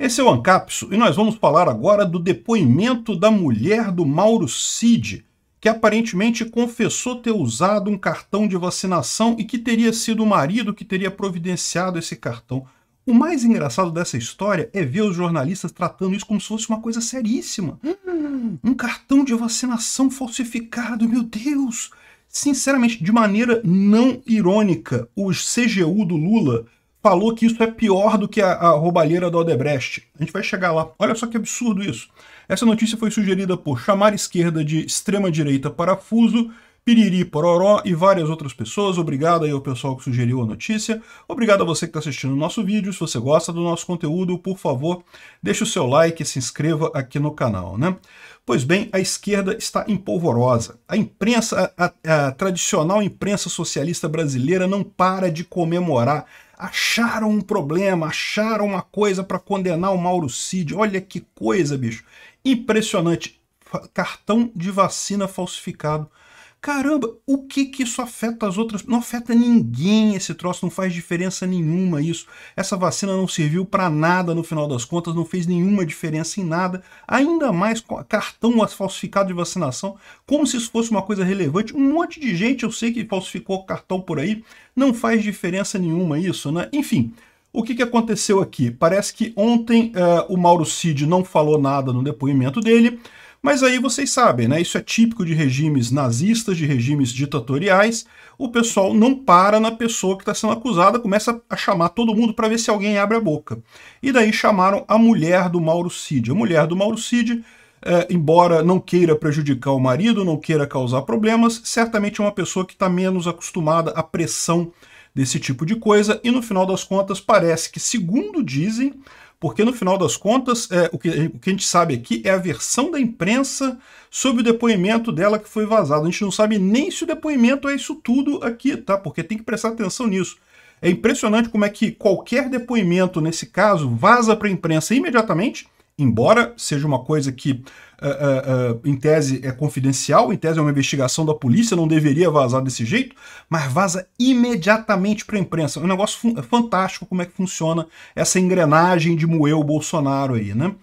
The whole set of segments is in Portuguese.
Esse é o Ancapso e nós vamos falar agora do depoimento da mulher do Mauro Cid, que aparentemente confessou ter usado um cartão de vacinação e que teria sido o marido que teria providenciado esse cartão. O mais engraçado dessa história é ver os jornalistas tratando isso como se fosse uma coisa seríssima. Hum, um cartão de vacinação falsificado, meu Deus! Sinceramente, de maneira não irônica, o CGU do Lula falou que isso é pior do que a, a roubalheira da Odebrecht. A gente vai chegar lá. Olha só que absurdo isso. Essa notícia foi sugerida por chamar esquerda de extrema-direita parafuso, piriri pororó e várias outras pessoas. Obrigado aí ao pessoal que sugeriu a notícia. Obrigado a você que está assistindo o nosso vídeo. Se você gosta do nosso conteúdo, por favor, deixe o seu like e se inscreva aqui no canal, né? Pois bem, a esquerda está empolvorosa. A imprensa, a, a tradicional imprensa socialista brasileira não para de comemorar acharam um problema, acharam uma coisa para condenar o Mauro Cid. Olha que coisa, bicho. Impressionante. Cartão de vacina falsificado Caramba, o que que isso afeta as outras? Não afeta ninguém esse troço, não faz diferença nenhuma isso. Essa vacina não serviu para nada no final das contas, não fez nenhuma diferença em nada. Ainda mais com cartão falsificado de vacinação, como se isso fosse uma coisa relevante. Um monte de gente eu sei que falsificou cartão por aí, não faz diferença nenhuma isso, né? Enfim, o que, que aconteceu aqui? Parece que ontem uh, o Mauro Cid não falou nada no depoimento dele. Mas aí vocês sabem, né? Isso é típico de regimes nazistas, de regimes ditatoriais. O pessoal não para na pessoa que está sendo acusada, começa a chamar todo mundo para ver se alguém abre a boca. E daí chamaram a mulher do Mauro Cid. A mulher do Mauro Cid é, embora não queira prejudicar o marido, não queira causar problemas, certamente é uma pessoa que está menos acostumada à pressão desse tipo de coisa, e no final das contas parece que, segundo dizem, porque no final das contas, é, o, que, o que a gente sabe aqui é a versão da imprensa sobre o depoimento dela que foi vazado. A gente não sabe nem se o depoimento é isso tudo aqui, tá? Porque tem que prestar atenção nisso. É impressionante como é que qualquer depoimento, nesse caso, vaza para a imprensa imediatamente, embora seja uma coisa que uh, uh, em tese, é confidencial, em tese é uma investigação da polícia, não deveria vazar desse jeito, mas vaza imediatamente para a imprensa. É um negócio é fantástico como é que funciona essa engrenagem de moer o Bolsonaro aí, né?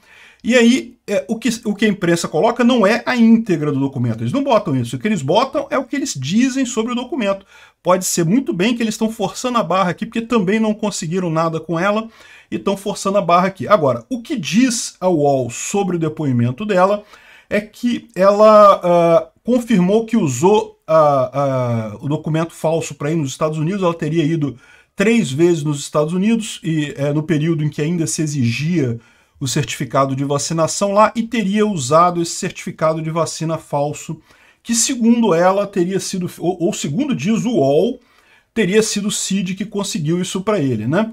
E aí, é, o, que, o que a imprensa coloca não é a íntegra do documento. Eles não botam isso. O que eles botam é o que eles dizem sobre o documento. Pode ser muito bem que eles estão forçando a barra aqui, porque também não conseguiram nada com ela e estão forçando a barra aqui. Agora, o que diz a UOL sobre o depoimento dela é que ela uh, confirmou que usou uh, uh, o documento falso para ir nos Estados Unidos. Ela teria ido três vezes nos Estados Unidos e eh, no período em que ainda se exigia o certificado de vacinação lá e teria usado esse certificado de vacina falso, que segundo ela teria sido, ou, ou segundo diz o UOL, teria sido o Cid que conseguiu isso para ele, né?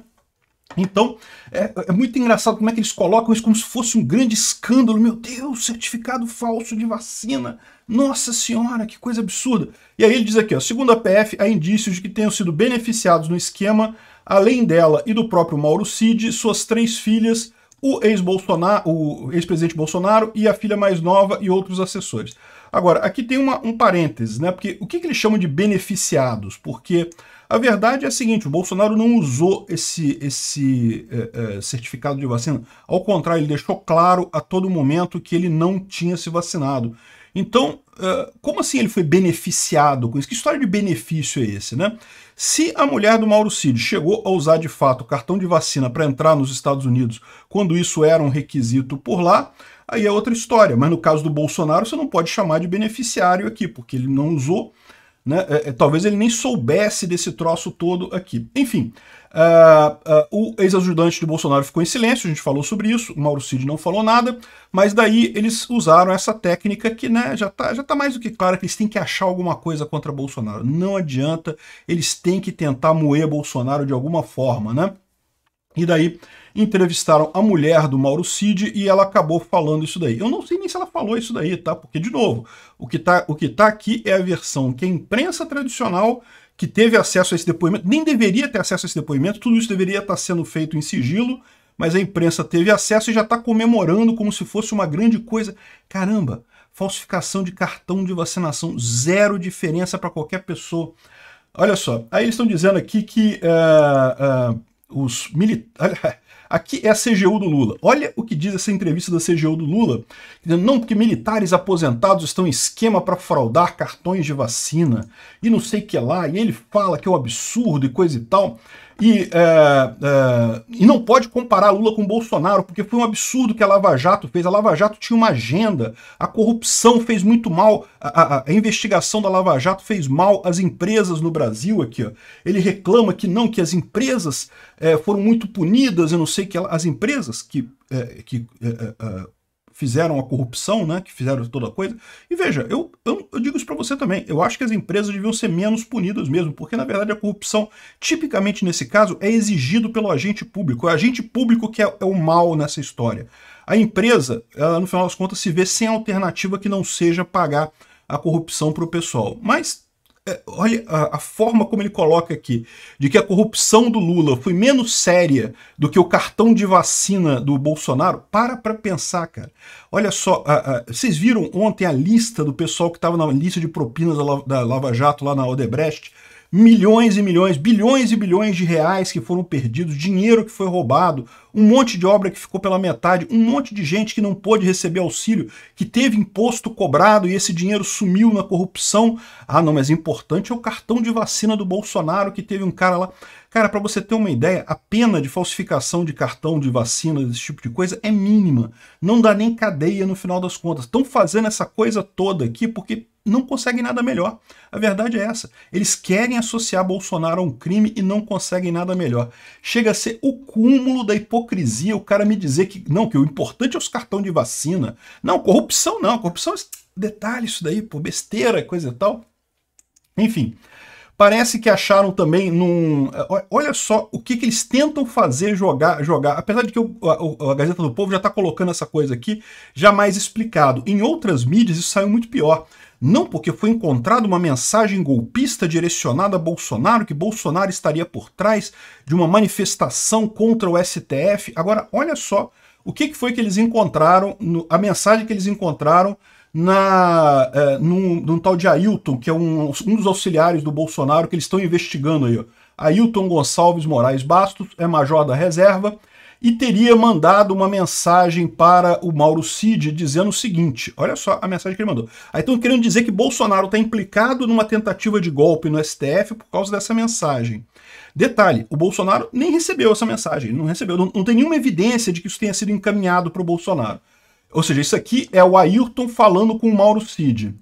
Então, é, é, muito engraçado como é que eles colocam isso como se fosse um grande escândalo. Meu Deus, certificado falso de vacina. Nossa senhora, que coisa absurda. E aí ele diz aqui, ó, segundo a PF, há indícios de que tenham sido beneficiados no esquema, além dela e do próprio Mauro Cid, suas três filhas, o ex-Bolsonaro, o ex-presidente Bolsonaro e a filha mais nova e outros assessores. Agora, aqui tem uma, um parênteses, né? Porque o que, que eles chamam de beneficiados? Porque a verdade é a seguinte: o Bolsonaro não usou esse, esse é, é, certificado de vacina. Ao contrário, ele deixou claro a todo momento que ele não tinha se vacinado. Então, eh, como assim ele foi beneficiado com isso? Que história de benefício é esse, né? Se a mulher do Mauro Cid chegou a usar de fato o cartão de vacina para entrar nos Estados Unidos quando isso era um requisito por lá, aí é outra história. Mas no caso do Bolsonaro, você não pode chamar de beneficiário aqui, porque ele não usou né? É, é, talvez ele nem soubesse desse troço todo aqui. Enfim, uh, uh, o ex-ajudante de Bolsonaro ficou em silêncio, a gente falou sobre isso, o Mauro Cid não falou nada, mas daí eles usaram essa técnica que né, já está já tá mais do que clara que eles têm que achar alguma coisa contra Bolsonaro. Não adianta, eles têm que tentar moer Bolsonaro de alguma forma. Né? E daí entrevistaram a mulher do Mauro Cid e ela acabou falando isso daí. Eu não sei nem se ela falou isso daí, tá? Porque, de novo, o que tá, o que tá aqui é a versão que a imprensa tradicional que teve acesso a esse depoimento, nem deveria ter acesso a esse depoimento, tudo isso deveria estar tá sendo feito em sigilo, mas a imprensa teve acesso e já está comemorando como se fosse uma grande coisa. Caramba, falsificação de cartão de vacinação, zero diferença para qualquer pessoa. Olha só, aí eles estão dizendo aqui que. Uh, uh, os militares Aqui é a CGU do Lula. Olha o que diz essa entrevista da CGU do Lula. não porque militares aposentados estão em esquema para fraudar cartões de vacina e não sei o que lá. E ele fala que é um absurdo e coisa e tal. E, é, é, e, não pode comparar Lula com Bolsonaro, porque foi um absurdo que a Lava Jato fez. A Lava Jato tinha uma agenda, a corrupção fez muito mal, a, a, a investigação da Lava Jato fez mal às empresas no Brasil aqui. Ó. Ele reclama que não, que as empresas é, foram muito punidas e não sei sei que ela, as empresas que, é, que é, é, é, fizeram a corrupção, né, que fizeram toda a coisa. E veja, eu, eu, eu digo isso para você também. Eu acho que as empresas deviam ser menos punidas mesmo, porque na verdade a corrupção, tipicamente nesse caso, é exigido pelo agente público. É o agente público que é, é o mal nessa história. A empresa, ela, no final das contas, se vê sem alternativa que não seja pagar a corrupção para o pessoal. Mas é, olha a, a, forma como ele coloca aqui, de que a corrupção do Lula foi menos séria do que o cartão de vacina do Bolsonaro. Para para pensar, cara. Olha só, a, a, vocês viram ontem a lista do pessoal que estava na lista de propinas da, da Lava Jato lá na Odebrecht? milhões e milhões, bilhões e bilhões de reais que foram perdidos, dinheiro que foi roubado, um monte de obra que ficou pela metade, um monte de gente que não pôde receber auxílio, que teve imposto cobrado e esse dinheiro sumiu na corrupção. Ah, não, mas importante é o cartão de vacina do Bolsonaro que teve um cara lá. Cara, para você ter uma ideia, a pena de falsificação de cartão de vacina, desse tipo de coisa, é mínima. Não dá nem cadeia no final das contas. Estão fazendo essa coisa toda aqui porque não conseguem nada melhor. A verdade é essa. Eles querem associar Bolsonaro a um crime e não conseguem nada melhor. Chega a ser o cúmulo da hipocrisia o cara me dizer que não, que o importante é os cartões de vacina. Não, corrupção não, corrupção é detalhe isso daí, por besteira, coisa e tal. Enfim, parece que acharam também num. Olha só o que, que eles tentam fazer jogar. jogar. Apesar de que o, a, a, Gazeta do Povo já está colocando essa coisa aqui, jamais explicado. Em outras mídias isso saiu muito pior não porque foi encontrada uma mensagem golpista direcionada a Bolsonaro, que Bolsonaro estaria por trás de uma manifestação contra o STF. Agora, olha só o que, foi que eles encontraram, a mensagem que eles encontraram na, é, num, num, tal de Ailton, que é um, um, dos auxiliares do Bolsonaro que eles estão investigando aí. Ó. Ailton Gonçalves Moraes Bastos é major da reserva, e teria mandado uma mensagem para o Mauro Cid dizendo o seguinte: olha só a mensagem que ele mandou. Aí ah, estão querendo dizer que Bolsonaro está implicado numa tentativa de golpe no STF por causa dessa mensagem. Detalhe: o Bolsonaro nem recebeu essa mensagem, não recebeu, não, não tem nenhuma evidência de que isso tenha sido encaminhado para o Bolsonaro. Ou seja, isso aqui é o Ayrton falando com o Mauro Cid.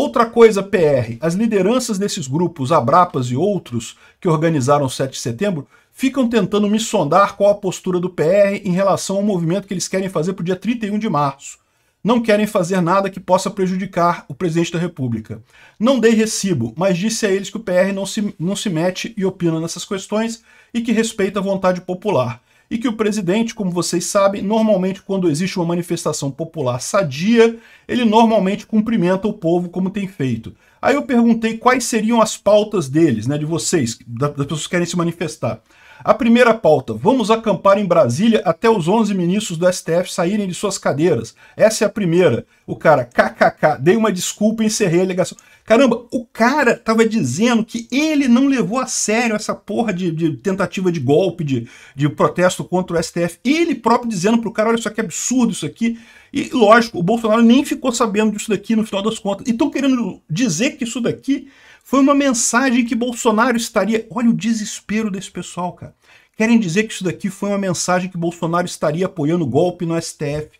Outra coisa, PR, as lideranças desses grupos, Abrapas e outros, que organizaram o 7 de setembro, ficam tentando me sondar qual a postura do PR em relação ao movimento que eles querem fazer para o dia 31 de março. Não querem fazer nada que possa prejudicar o presidente da República. Não dei recibo, mas disse a eles que o PR não se, não se mete e opina nessas questões e que respeita a vontade popular e que o presidente, como vocês sabem, normalmente quando existe uma manifestação popular sadia, ele normalmente cumprimenta o povo como tem feito. Aí eu perguntei quais seriam as pautas deles, né, de vocês, das pessoas que querem se manifestar. A primeira pauta: vamos acampar em Brasília até os 11 ministros do STF saírem de suas cadeiras. Essa é a primeira. O cara, kkk, dei uma desculpa e encerrei a alegação. Caramba, o cara tava dizendo que ele não levou a sério essa porra de, de tentativa de golpe, de, de protesto contra o STF. Ele próprio dizendo pro cara: olha só que é absurdo isso aqui. E lógico, o Bolsonaro nem ficou sabendo disso daqui no final das contas. E estão querendo dizer que isso daqui foi uma mensagem que Bolsonaro estaria. Olha o desespero desse pessoal, cara. Querem dizer que isso daqui foi uma mensagem que Bolsonaro estaria apoiando o golpe no STF.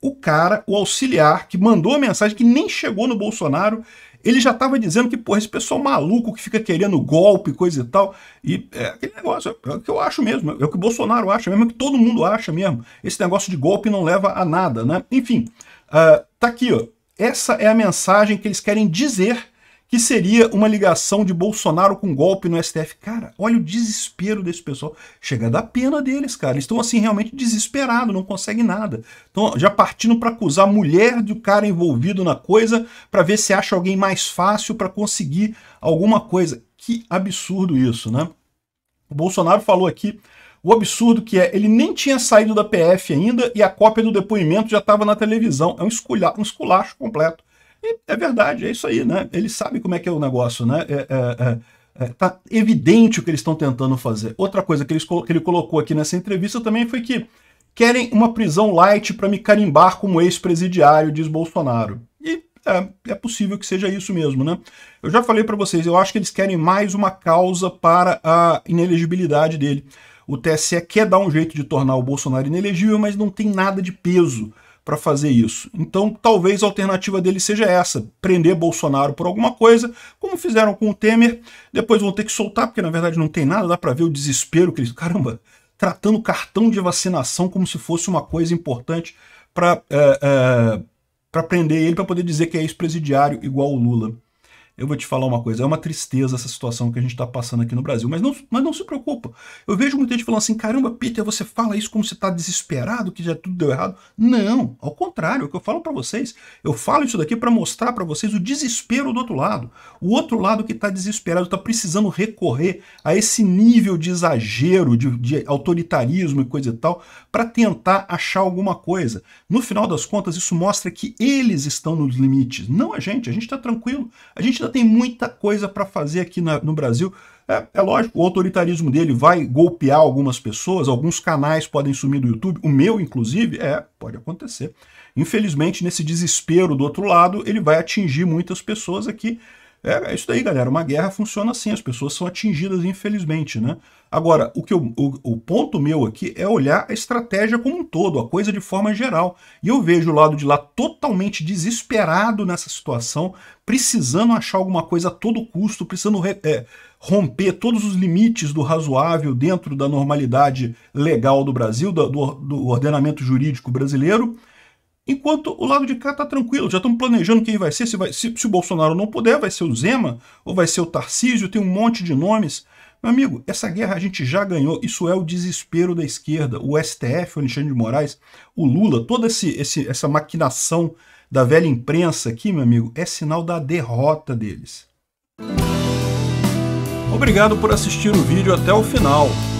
O cara, o auxiliar, que mandou a mensagem que nem chegou no Bolsonaro, ele já estava dizendo que, porra, esse pessoal maluco que fica querendo golpe, coisa e tal. E é aquele negócio, é o que eu acho mesmo, é o que o Bolsonaro acha mesmo, é o que todo mundo acha mesmo. Esse negócio de golpe não leva a nada, né? Enfim, uh, tá aqui, ó. Essa é a mensagem que eles querem dizer que seria uma ligação de Bolsonaro com golpe no STF. Cara, olha o desespero desse pessoal. Chega a dar pena deles, cara. Eles estão assim realmente desesperados, não conseguem nada. Então, já partindo para acusar a mulher do cara envolvido na coisa, para ver se acha alguém mais fácil para conseguir alguma coisa. Que absurdo isso, né? O Bolsonaro falou aqui o absurdo que é, ele nem tinha saído da PF ainda e a cópia do depoimento já estava na televisão. É um, um esculacho completo. E é verdade, é isso aí, né? Eles sabem como é que é o negócio, né? É, é, é, é tá evidente o que eles estão tentando fazer. Outra coisa que, eles, que ele colocou aqui nessa entrevista também foi que querem uma prisão light para me carimbar como ex-presidiário, diz Bolsonaro. E é, é, possível que seja isso mesmo, né? Eu já falei para vocês, eu acho que eles querem mais uma causa para a inelegibilidade dele. O TSE quer dar um jeito de tornar o Bolsonaro inelegível, mas não tem nada de peso para fazer isso. Então, talvez a alternativa dele seja essa: prender Bolsonaro por alguma coisa, como fizeram com o Temer. Depois vão ter que soltar, porque na verdade não tem nada, dá para ver o desespero que eles. Caramba, tratando cartão de vacinação como se fosse uma coisa importante para é, é, prender ele, para poder dizer que é ex-presidiário igual o Lula. Eu vou te falar uma coisa, é uma tristeza essa situação que a gente está passando aqui no Brasil, mas não, mas não se preocupa. Eu vejo muita gente falando assim, caramba, Peter, você fala isso como você está desesperado, que já tudo deu errado. Não, ao contrário, é o que eu falo para vocês, eu falo isso daqui para mostrar para vocês o desespero do outro lado. O outro lado que está desesperado, está precisando recorrer a esse nível de exagero, de, de autoritarismo e coisa e tal, para tentar achar alguma coisa. No final das contas, isso mostra que eles estão nos limites, não a gente. A gente está tranquilo, a gente então tem muita coisa para fazer aqui na, no Brasil. É, é, lógico, o autoritarismo dele vai golpear algumas pessoas, alguns canais podem sumir do YouTube, o meu, inclusive, é, pode acontecer. Infelizmente, nesse desespero do outro lado, ele vai atingir muitas pessoas aqui. É, é isso aí, galera. Uma guerra funciona assim, as pessoas são atingidas, infelizmente, né? Agora, o, que eu, o, o, ponto meu aqui é olhar a estratégia como um todo, a coisa de forma geral. E eu vejo o lado de lá totalmente desesperado nessa situação, precisando achar alguma coisa a todo custo, precisando é, romper todos os limites do razoável dentro da normalidade legal do Brasil, do, do ordenamento jurídico brasileiro. Enquanto o lado de cá está tranquilo, já estamos planejando quem vai ser, se, vai, se, se, o Bolsonaro não puder, vai ser o Zema, ou vai ser o Tarcísio, tem um monte de nomes. Meu amigo, essa guerra a gente já ganhou, isso é o desespero da esquerda. O STF, o Alexandre de Moraes, o Lula, toda esse, esse, essa maquinação da velha imprensa aqui, meu amigo, é sinal da derrota deles. Obrigado por assistir o vídeo até o final.